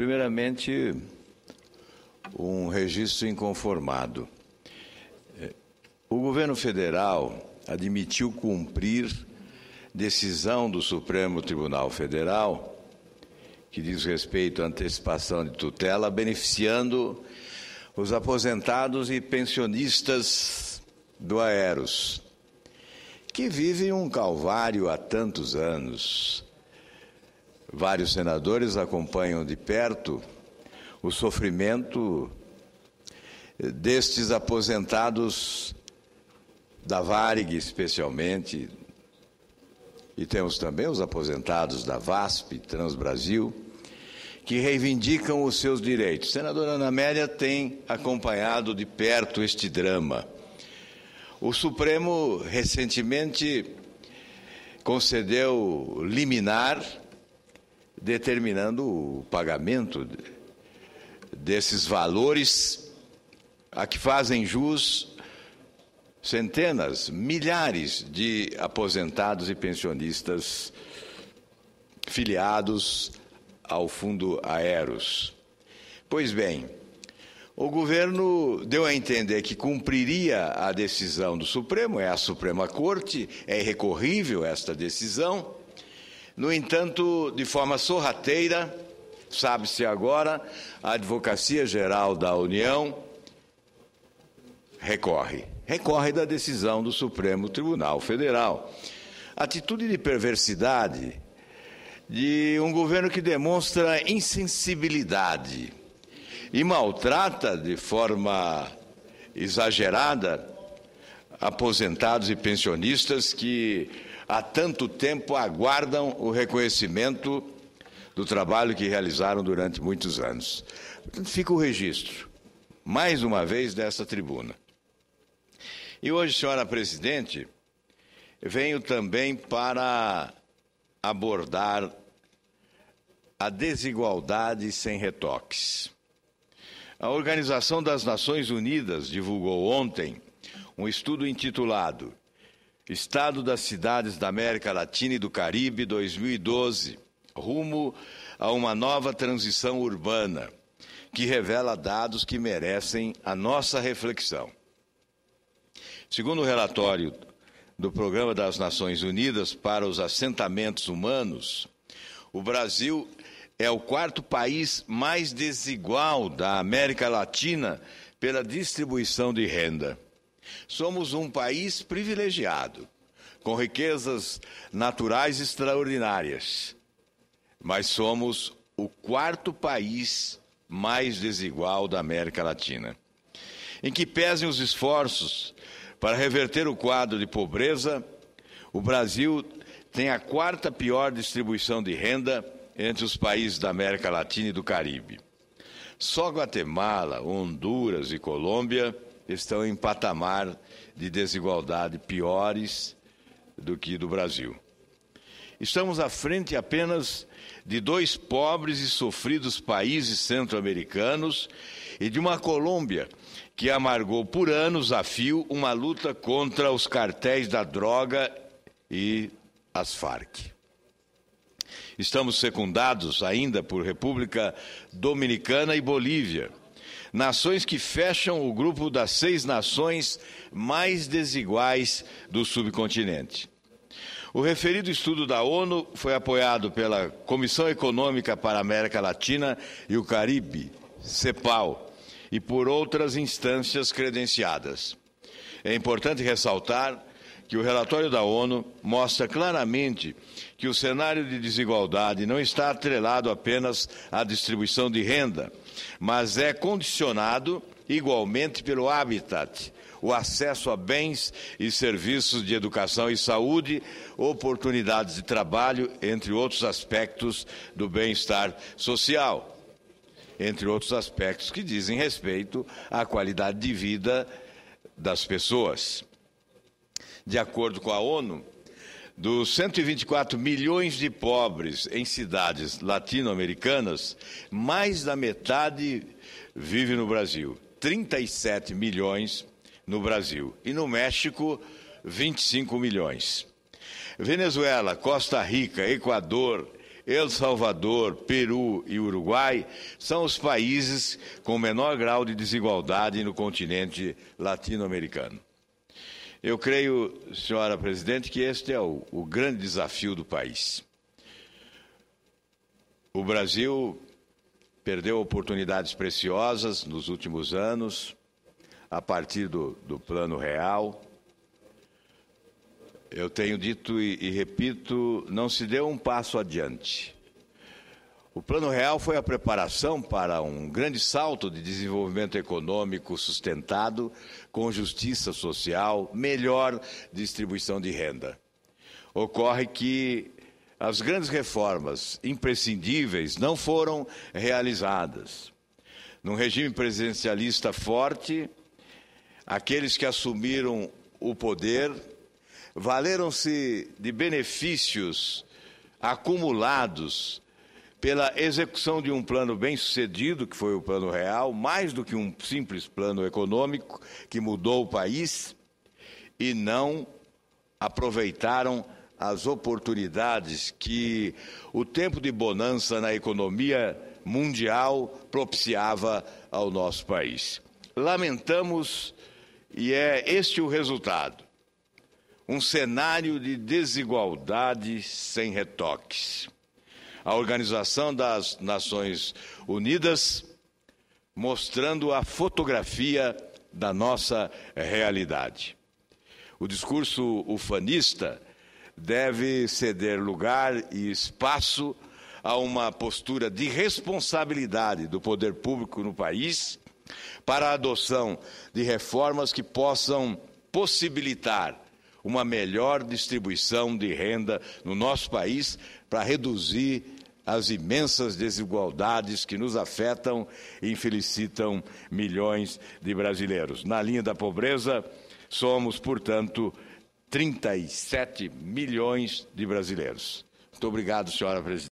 Primeiramente, um registro inconformado. O governo federal admitiu cumprir decisão do Supremo Tribunal Federal que diz respeito à antecipação de tutela, beneficiando os aposentados e pensionistas do Aeros, que vivem um calvário há tantos anos Vários senadores acompanham de perto o sofrimento eh, destes aposentados da Varig, especialmente, e temos também os aposentados da VASP, Transbrasil, que reivindicam os seus direitos. senadora Ana Amélia tem acompanhado de perto este drama. O Supremo recentemente concedeu liminar determinando o pagamento desses valores a que fazem jus centenas, milhares de aposentados e pensionistas filiados ao fundo Aeros. Pois bem, o governo deu a entender que cumpriria a decisão do Supremo, é a Suprema Corte, é recorrível esta decisão, no entanto, de forma sorrateira, sabe-se agora, a Advocacia Geral da União recorre. Recorre da decisão do Supremo Tribunal Federal. Atitude de perversidade de um governo que demonstra insensibilidade e maltrata de forma exagerada aposentados e pensionistas que há tanto tempo aguardam o reconhecimento do trabalho que realizaram durante muitos anos. Portanto, fica o registro, mais uma vez, dessa tribuna. E hoje, senhora presidente, venho também para abordar a desigualdade sem retoques. A Organização das Nações Unidas divulgou ontem um estudo intitulado Estado das Cidades da América Latina e do Caribe 2012, rumo a uma nova transição urbana, que revela dados que merecem a nossa reflexão. Segundo o relatório do Programa das Nações Unidas para os Assentamentos Humanos, o Brasil é o quarto país mais desigual da América Latina pela distribuição de renda. Somos um país privilegiado, com riquezas naturais extraordinárias, mas somos o quarto país mais desigual da América Latina. Em que pesem os esforços para reverter o quadro de pobreza, o Brasil tem a quarta pior distribuição de renda entre os países da América Latina e do Caribe. Só Guatemala, Honduras e Colômbia estão em patamar de desigualdade piores do que do Brasil. Estamos à frente apenas de dois pobres e sofridos países centro-americanos e de uma Colômbia que amargou por anos a fio uma luta contra os cartéis da droga e as Farc. Estamos secundados ainda por República Dominicana e Bolívia nações que fecham o grupo das seis nações mais desiguais do subcontinente. O referido estudo da ONU foi apoiado pela Comissão Econômica para a América Latina e o Caribe, CEPAL, e por outras instâncias credenciadas. É importante ressaltar que o relatório da ONU mostra claramente que o cenário de desigualdade não está atrelado apenas à distribuição de renda, mas é condicionado igualmente pelo habitat, o acesso a bens e serviços de educação e saúde, oportunidades de trabalho, entre outros aspectos do bem-estar social. Entre outros aspectos que dizem respeito à qualidade de vida das pessoas de acordo com a ONU, dos 124 milhões de pobres em cidades latino-americanas, mais da metade vive no Brasil. 37 milhões no Brasil. E no México, 25 milhões. Venezuela, Costa Rica, Equador, El Salvador, Peru e Uruguai são os países com menor grau de desigualdade no continente latino-americano. Eu creio, senhora presidente, que este é o, o grande desafio do país. O Brasil perdeu oportunidades preciosas nos últimos anos, a partir do, do Plano Real. Eu tenho dito e, e repito: não se deu um passo adiante. O Plano Real foi a preparação para um grande salto de desenvolvimento econômico sustentado, com justiça social, melhor distribuição de renda. Ocorre que as grandes reformas imprescindíveis não foram realizadas. Num regime presidencialista forte, aqueles que assumiram o poder valeram-se de benefícios acumulados pela execução de um plano bem sucedido, que foi o Plano Real, mais do que um simples plano econômico que mudou o país, e não aproveitaram as oportunidades que o tempo de bonança na economia mundial propiciava ao nosso país. Lamentamos, e é este o resultado: um cenário de desigualdade sem retoques a Organização das Nações Unidas, mostrando a fotografia da nossa realidade. O discurso ufanista deve ceder lugar e espaço a uma postura de responsabilidade do poder público no país para a adoção de reformas que possam possibilitar uma melhor distribuição de renda no nosso país para reduzir as imensas desigualdades que nos afetam e infelicitam milhões de brasileiros. Na linha da pobreza, somos, portanto, 37 milhões de brasileiros. Muito obrigado, senhora presidente.